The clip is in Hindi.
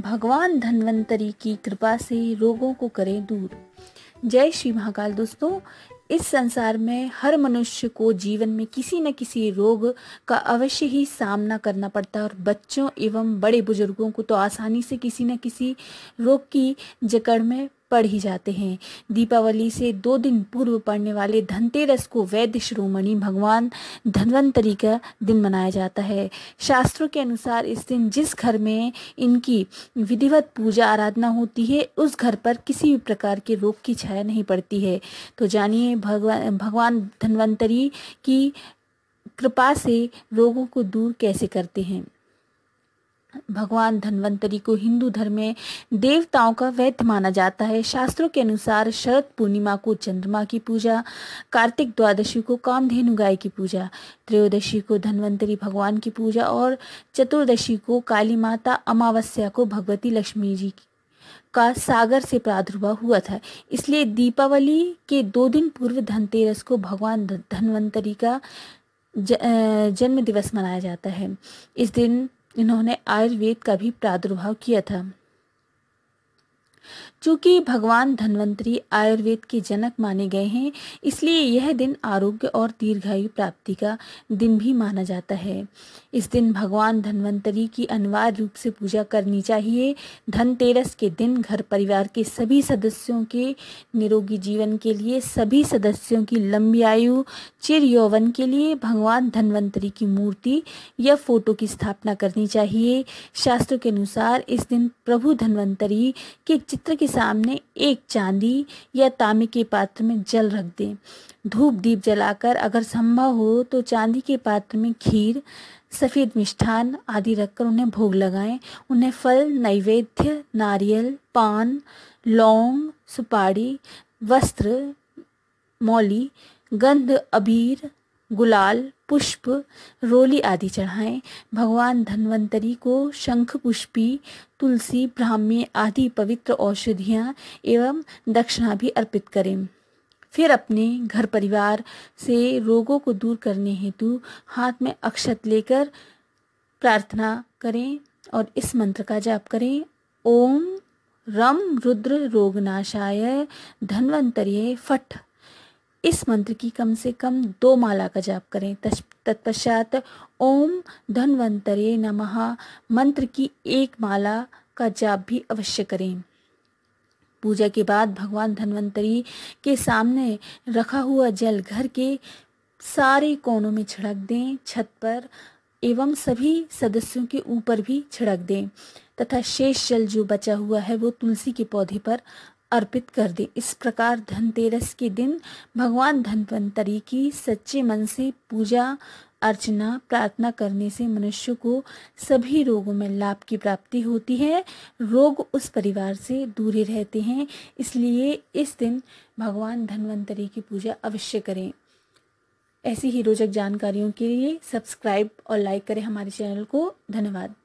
भगवान धन्वंतरी की कृपा से रोगों को करें दूर जय श्री महाकाल दोस्तों इस संसार में हर मनुष्य को जीवन में किसी न किसी रोग का अवश्य ही सामना करना पड़ता है और बच्चों एवं बड़े बुजुर्गों को तो आसानी से किसी न किसी रोग की जकड़ में पढ़ ही जाते हैं दीपावली से दो दिन पूर्व पड़ने वाले धनतेरस को वैद्य श्रोमणि भगवान धनवंतरी का दिन मनाया जाता है शास्त्रों के अनुसार इस दिन जिस घर में इनकी विधिवत पूजा आराधना होती है उस घर पर किसी भी प्रकार के रोग की छाया नहीं पड़ती है तो जानिए भगवान भगवान धनवंतरी की कृपा से रोगों को दूर कैसे करते हैं भगवान धन्वंतरी को हिंदू धर्म में देवताओं का वैद्य माना जाता है शास्त्रों के अनुसार शरद पूर्णिमा को चंद्रमा की पूजा कार्तिक द्वादशी को कामधेनु गाय की पूजा त्रयोदशी को धन्वंतरी भगवान की पूजा और चतुर्दशी को काली माता अमावस्या को भगवती लक्ष्मी जी की का सागर से प्रादुर्भाव हुआ था इसलिए दीपावली के दो दिन पूर्व धनतेरस को भगवान धन्वंतरी का जन्म दिवस मनाया जाता है इस दिन इन्होंने आयुर्वेद का भी प्रादुर्भाव किया था चूंकि भगवान धन्वंतरी आयुर्वेद के जनक माने गए हैं इसलिए यह दिन आरोग्य और दीर्घायु प्राप्ति का दिन भी माना जाता है इस दिन भगवान धन्वंतरी की अनिवार्य रूप से पूजा करनी चाहिए धनतेरस के दिन घर परिवार के सभी सदस्यों के निरोगी जीवन के लिए सभी सदस्यों की लंबी आयु चिर यौवन के लिए भगवान धन्वंतरी की मूर्ति या फोटो की स्थापना करनी चाहिए शास्त्रों के अनुसार इस दिन प्रभु धन्वंतरी के चित्र के सामने एक चांदी या तांबे के पात्र में जल रख दें धूप दीप जलाकर अगर संभव हो तो चांदी के पात्र में खीर सफ़ेद मिष्ठान आदि रखकर उन्हें भोग लगाएं उन्हें फल नैवेद्य नारियल पान लौंग सुपारी वस्त्र मौली गंध अबीर गुलाल पुष्प रोली आदि चढ़ाएं भगवान धन्वंतरी को शंख पुष्पी तुलसी ब्राह्मी आदि पवित्र औषधियाँ एवं दक्षिणा भी अर्पित करें फिर अपने घर परिवार से रोगों को दूर करने हेतु हाथ में अक्षत लेकर प्रार्थना करें और इस मंत्र का जाप करें ओम रम रुद्र रोगनाशाय धन्वंतरिय फट इस मंत्र की कम से कम दो माला का जाप करें तत्पश्चात ओम धनवंतरे नमः मंत्र की एक माला का जाप भी अवश्य करें पूजा के बाद भगवान धनवंतरी के सामने रखा हुआ जल घर के सारे कोनों में छिड़क दें छत पर एवं सभी सदस्यों के ऊपर भी छिड़क दें तथा शेष जल जो बचा हुआ है वो तुलसी के पौधे पर अर्पित कर दे इस प्रकार धनतेरस के दिन भगवान धनवंतरी की सच्चे मन से पूजा अर्चना प्रार्थना करने से मनुष्य को सभी रोगों में लाभ की प्राप्ति होती है रोग उस परिवार से दूर ही रहते हैं इसलिए इस दिन भगवान धनवंतरी की पूजा अवश्य करें ऐसी ही रोचक जानकारियों के लिए सब्सक्राइब और लाइक करें हमारे चैनल को धन्यवाद